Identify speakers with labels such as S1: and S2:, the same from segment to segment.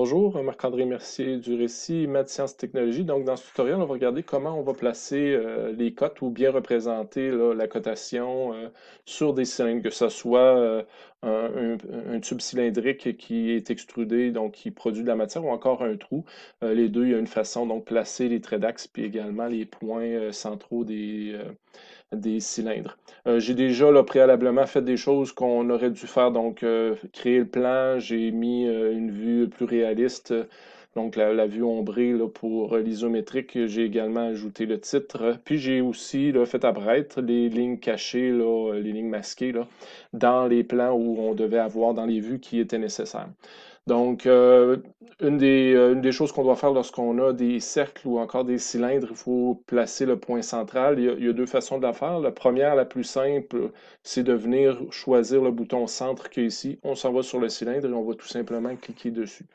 S1: Bonjour, Marc-André Mercier du Récit, Maths, Sciences, Technologies. Donc, dans ce tutoriel, on va regarder comment on va placer euh, les cotes ou bien représenter la cotation euh, sur des cylindres, que ce soit euh, un, tube cylindrique qui est extrudé, donc qui produit de la matière, ou encore un trou. les deux, il y a une façon, donc, placer les traits d'axe, puis également les points centraux des des cylindres. j'ai déjà là, préalablement fait des choses qu'on aurait dû faire, donc créer le plan, j'ai mis une vue plus réaliste, realista Donc, la, vue ombrée pour euh, l'isométrique, j'ai également ajouté le titre. Puis, j'ai aussi fait apparaître les lignes cachées, euh, les lignes masquées, dans les plans où on devait avoir dans les vues qui étaient nécessaires. Donc, euh, une, des, choses qu'on doit faire lorsqu'on a des cercles ou encore des cylindres, il faut placer le point central. Il y a, deux façons de la faire. La première, la plus simple, c'est de venir choisir le bouton centre qui est ici. On s'en va sur le cylindre et on va tout simplement cliquer dessus.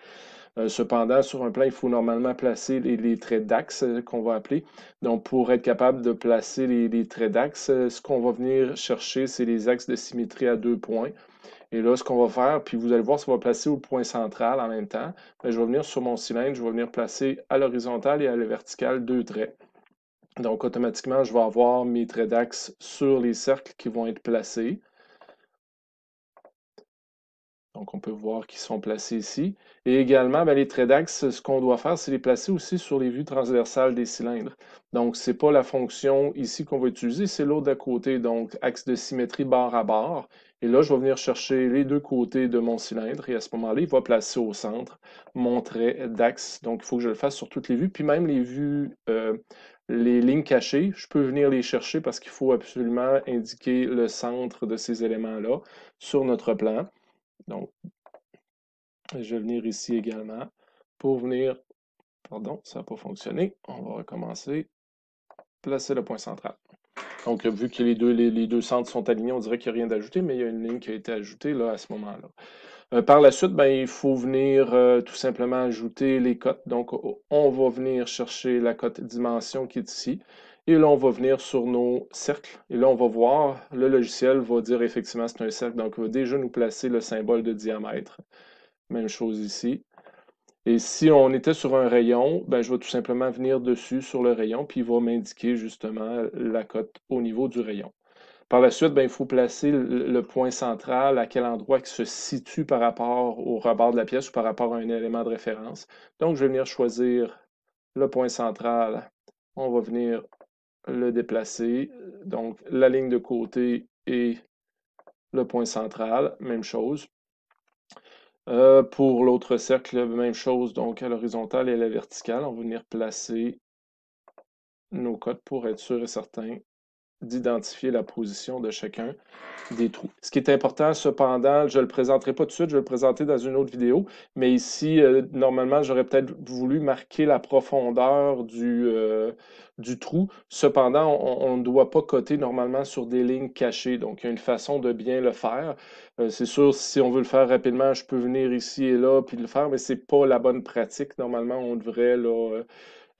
S1: Euh, cependant, sur un plan, il faut normalement placer les, traits d'axe euh, qu'on va appeler. Donc, pour être capable de placer les, traits d'axe, euh, ce qu'on va venir chercher, c'est les axes de symétrie à deux points. Et là, ce qu'on va faire, puis vous allez voir, ça va placer au point central en même temps. Ben, je vais venir sur mon cylindre, je vais venir placer à l'horizontale et à la verticale deux traits. Donc, automatiquement, je vais avoir mes traits d'axe sur les cercles qui vont être placés. Donc, on peut voir qu'ils sont placés ici. Et également, ben, les traits d'axe, ce qu'on doit faire, c'est les placer aussi sur les vues transversales des cylindres. Donc, ce n'est pas la fonction ici qu'on va utiliser, c'est l'autre d'à côté, donc axe de symétrie barre à barre. Et là, je vais venir chercher les deux côtés de mon cylindre et à ce moment-là, il va placer au centre mon trait d'axe. Donc, il faut que je le fasse sur toutes les vues, puis même les vues, euh, les lignes cachées, je peux venir les chercher parce qu'il faut absolument indiquer le centre de ces éléments-là sur notre plan. Donc, je vais venir ici également pour venir, pardon, ça n'a pas fonctionné. On va recommencer, placer le point central. Donc, vu que les deux, les, deux centres sont alignés, on dirait qu'il n'y a rien d'ajouté, mais il y a une ligne qui a été ajoutée là, à ce moment-là. Euh, par la suite, ben, il faut venir euh, tout simplement ajouter les cotes. Donc, on va venir chercher la cote dimension qui est ici. Et là, on va venir sur nos cercles. Et là, on va voir, le logiciel va dire effectivement c'est un cercle. Donc, il va déjà nous placer le symbole de diamètre. Même chose ici. Et si on était sur un rayon, ben, je vais tout simplement venir dessus sur le rayon, puis il va m'indiquer justement la cote au niveau du rayon. Par la suite, ben, il faut placer le, point central, à quel endroit qui se situe par rapport au rebord de la pièce ou par rapport à un élément de référence. Donc, je vais venir choisir le point central. On va venir le déplacer. Donc, la ligne de côté et le point central, même chose. Euh, pour l'autre cercle, même chose, donc à l'horizontale et à la verticale, on va venir placer nos codes pour être sûr et certain d'identifier la position de chacun des trous. Ce qui est important, cependant, je ne le présenterai pas tout de suite, je vais le présenter dans une autre vidéo, mais ici, euh, normalement, j'aurais peut-être voulu marquer la profondeur du, euh, du trou. Cependant, on ne doit pas coter normalement sur des lignes cachées, donc il y a une façon de bien le faire. Euh, c'est sûr, si on veut le faire rapidement, je peux venir ici et là, puis le faire, mais ce n'est pas la bonne pratique. Normalement, on devrait là,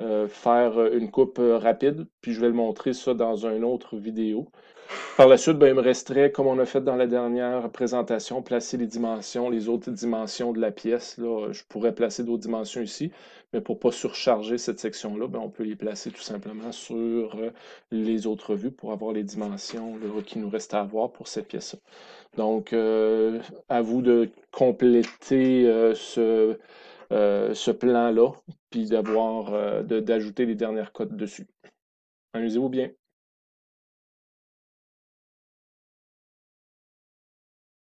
S1: euh, faire euh, une coupe euh, rapide, puis je vais le montrer ça dans une autre vidéo. Par la suite, ben, il me resterait, comme on a fait dans la dernière présentation, placer les dimensions, les autres dimensions de la pièce. Là, je pourrais placer d'autres dimensions ici, mais pour ne pas surcharger cette section-là, ben, on peut les placer tout simplement sur les autres vues pour avoir les dimensions qu'il qui nous reste à avoir pour cette pièce-là. Donc, à vous de compléter ce euh, ce plan-là, puis d'avoir euh, d'ajouter les dernières cotes dessus. Amusez-vous bien.